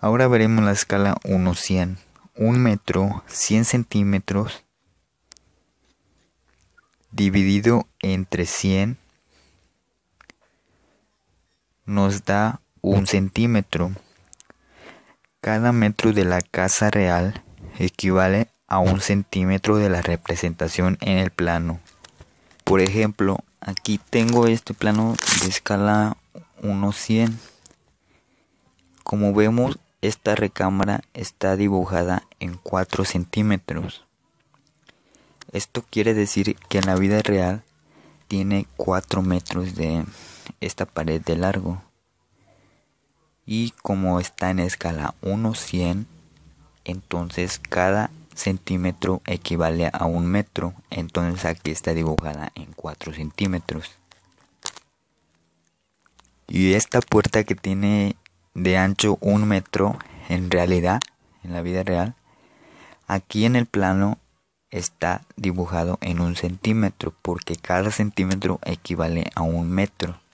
Ahora veremos la escala 1.100. 100 1 metro, 100 centímetros, dividido entre 100, nos da un centímetro. Cada metro de la casa real equivale a un centímetro de la representación en el plano. Por ejemplo, aquí tengo este plano de escala 1.100. 100 Como vemos, esta recámara está dibujada en 4 centímetros. Esto quiere decir que en la vida real tiene 4 metros de esta pared de largo. Y como está en escala 1-100, entonces cada centímetro equivale a un metro. Entonces aquí está dibujada en 4 centímetros. Y esta puerta que tiene de ancho un metro en realidad, en la vida real, aquí en el plano está dibujado en un centímetro porque cada centímetro equivale a un metro.